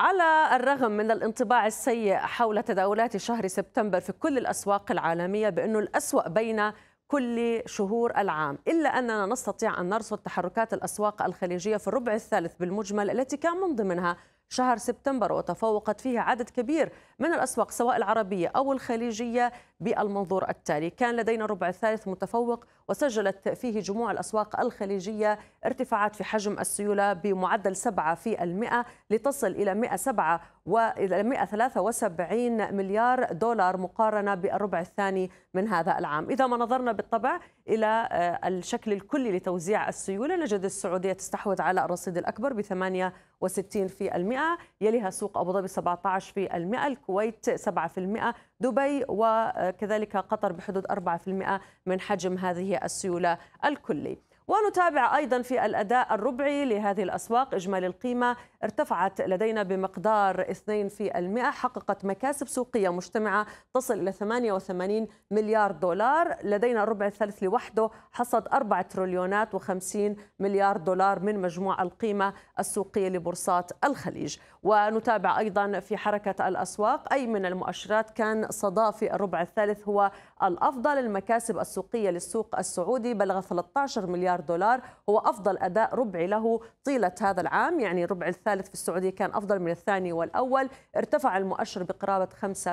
على الرغم من الانطباع السيء حول تداولات شهر سبتمبر في كل الأسواق العالمية بأنه الأسوأ بين كل شهور العام إلا أننا نستطيع أن نرصد تحركات الأسواق الخليجية في الربع الثالث بالمجمل التي كان من ضمنها شهر سبتمبر وتفوقت فيه عدد كبير من الأسواق سواء العربية أو الخليجية بالمنظور التالي كان لدينا الربع الثالث متفوق وسجلت فيه جموع الأسواق الخليجية ارتفاعات في حجم السيولة بمعدل 7 في المئة لتصل إلى 107 و 173 مليار دولار مقارنة بالربع الثاني من هذا العام إذا ما نظرنا بالطبع إلى آه، الشكل الكلي لتوزيع السيولة نجد السعودية تستحوذ على الرصيد الأكبر ب 68 في المئة يليها سوق أبو ظبي 17 في المئة الكويت 7 في المئة دبي وكذلك قطر بحدود 4% من حجم هذه السيولة الكلي ونتابع أيضا في الأداء الربعي لهذه الأسواق إجمالي القيمة ارتفعت لدينا بمقدار 2% حققت مكاسب سوقية مجتمعة تصل إلى 88 مليار دولار لدينا الربع الثالث لوحده حصد 4 تريليونات و50 مليار دولار من مجموع القيمة السوقية لبورصات الخليج ونتابع أيضا في حركة الأسواق أي من المؤشرات كان صدى في الربع الثالث هو الأفضل المكاسب السوقية للسوق السعودي بلغ 13 مليار دولار هو أفضل أداء ربعي له طيلة هذا العام يعني الربع الثالث الثالث في السعودية كان أفضل من الثاني والأول ارتفع المؤشر بقرابة 5%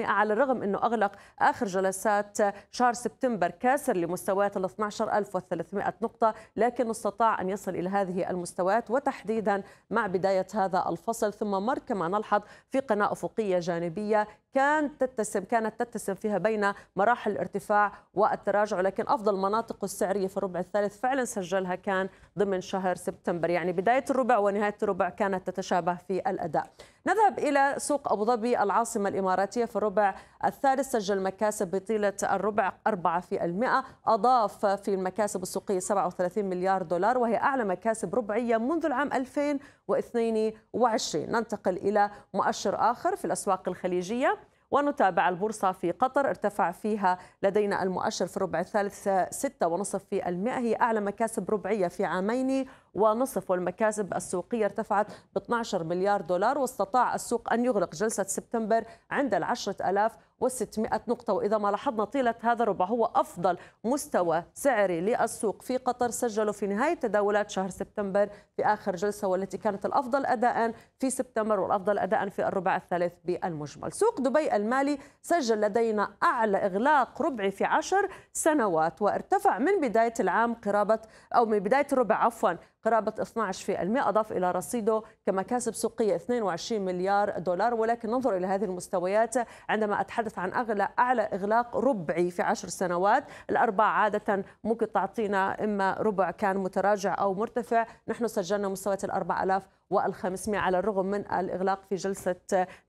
على الرغم أنه أغلق آخر جلسات شهر سبتمبر كاسر لمستويات ال 12300 نقطة لكن استطاع أن يصل إلى هذه المستويات وتحديدا مع بداية هذا الفصل ثم مر كما نلحظ في قناة أفقية جانبية كانت تتسم كانت تتسم فيها بين مراحل الارتفاع والتراجع لكن افضل مناطق السعريه في الربع الثالث فعلا سجلها كان ضمن شهر سبتمبر يعني بدايه الربع ونهايه الربع كانت تتشابه في الاداء نذهب إلى سوق أبو ظبي العاصمة الإماراتية في الربع الثالث سجل مكاسب بطيلة الربع 4% أضاف في المكاسب السوقية 37 مليار دولار وهي أعلى مكاسب ربعية منذ العام 2022 ننتقل إلى مؤشر آخر في الأسواق الخليجية ونتابع البورصة في قطر ارتفع فيها لدينا المؤشر في الربع الثالث ستة ونصف في المئة هي أعلى مكاسب ربعية في عامين ونصف والمكاسب السوقية ارتفعت ب 12 مليار دولار واستطاع السوق أن يغلق جلسة سبتمبر عند ال 10600 نقطة وإذا ما لاحظنا طيلة هذا الربع هو أفضل مستوى سعري للسوق في قطر سجله في نهاية تداولات شهر سبتمبر في آخر جلسة والتي كانت الأفضل أداء في سبتمبر والأفضل أداء في الربع الثالث بالمجمل سوق دبي المالي سجل لدينا أعلى إغلاق ربعي في عشر سنوات وارتفع من بداية العام قرابة أو من بداية الربع عفوا رابط 12% أضاف إلى رصيده كمكاسب سوقية 22 مليار دولار ولكن ننظر إلى هذه المستويات عندما أتحدث عن أغلى أعلى إغلاق ربعي في عشر سنوات الأرباع عادة ممكن تعطينا إما ربع كان متراجع أو مرتفع نحن سجلنا مستويات الأربع ألاف 500 على الرغم من الإغلاق في جلسة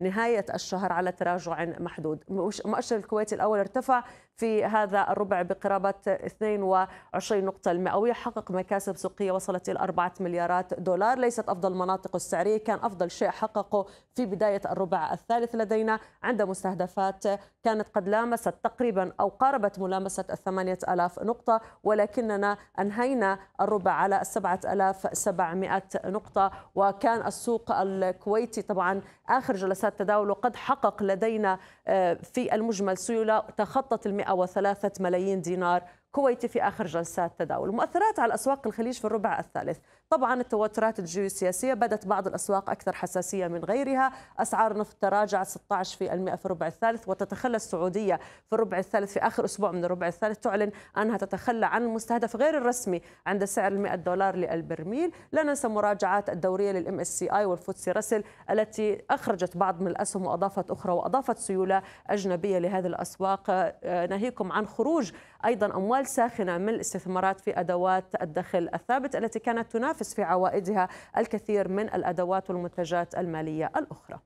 نهاية الشهر على تراجع محدود مؤشر الكويت الأول ارتفع في هذا الربع بقرابة 22 نقطة المئوية حقق مكاسب سوقية وصلت إلى 4 مليارات دولار ليست أفضل مناطق السعرية كان أفضل شيء حققه في بداية الربع الثالث لدينا عند مستهدفات كانت قد لامست تقريبا أو قاربت ملامسة الثمانية ألاف نقطة ولكننا أنهينا الربع على 7700 نقطة وكان السوق الكويتي طبعا آخر جلسات تداوله قد حقق لدينا آه، في المجمل سيولة تخطت المئة 2.3 ملايين دينار كويتي في آخر جلسات تداول مؤثرات على أسواق الخليج في الربع الثالث طبعا التوترات الجيوسياسية بدت بعض الأسواق أكثر حساسية من غيرها أسعار النفط تراجعت 16% في, الربع الثالث وتتخلى السعودية في الربع الثالث في آخر أسبوع من الربع الثالث تعلن أنها تتخلى عن المستهدف غير الرسمي عند سعر 100 دولار للبرميل لا ننسى مراجعات الدورية للام اس سي اي والفوتسي رسل التي أخرجت بعض من الأسهم وأضافت أخرى وأضافت سيولة أجنبية لهذه الأسواق آه، ناهيكم عن خروج أيضا أموال ساخنة من الاستثمارات في أدوات الدخل الثابت التي كانت تنافس في عوائدها الكثير من الأدوات والمنتجات المالية الأخرى